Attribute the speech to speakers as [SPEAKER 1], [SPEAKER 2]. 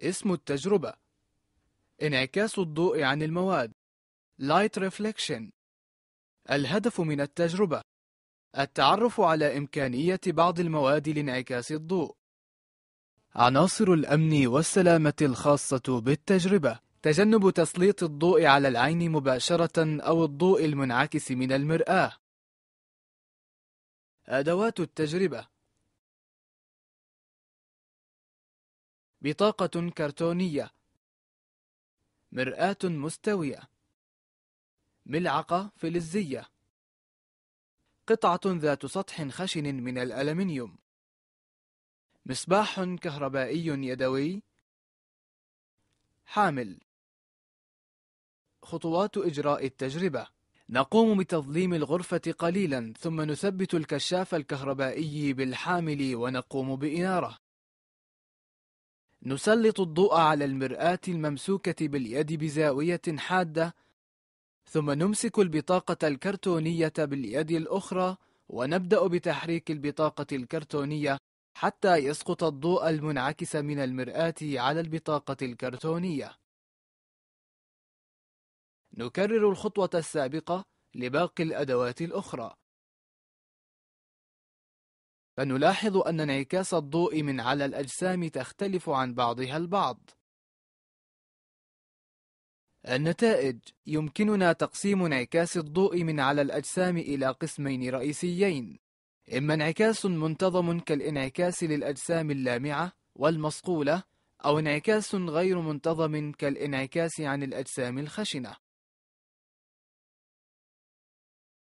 [SPEAKER 1] اسم التجربة انعكاس الضوء عن المواد Light Reflection الهدف من التجربة التعرف على إمكانية بعض المواد لانعكاس الضوء عناصر الأمن والسلامة الخاصة بالتجربة تجنب تسليط الضوء على
[SPEAKER 2] العين مباشرة أو الضوء المنعكس من المرآة أدوات التجربة بطاقة كرتونية مرآة مستوية
[SPEAKER 1] ملعقة فلزية قطعة ذات
[SPEAKER 2] سطح خشن من الألمنيوم مصباح كهربائي يدوي حامل
[SPEAKER 1] خطوات إجراء التجربة نقوم بتظليم الغرفة قليلا ثم نثبت الكشاف الكهربائي بالحامل ونقوم بإناره نسلط الضوء على المرآة الممسوكة باليد بزاوية حادة ثم نمسك البطاقة الكرتونية باليد الأخرى ونبدأ بتحريك البطاقة الكرتونية حتى يسقط الضوء المنعكس من المرآة على البطاقة الكرتونية نكرر الخطوة السابقة لباقي الأدوات الأخرى فنلاحظ أن انعكاس الضوء من على الأجسام تختلف عن بعضها البعض النتائج يمكننا تقسيم انعكاس الضوء من على الأجسام إلى قسمين رئيسيين إما انعكاس منتظم كالانعكاس للأجسام اللامعة والمصقولة
[SPEAKER 2] أو انعكاس غير منتظم كالانعكاس عن الأجسام الخشنة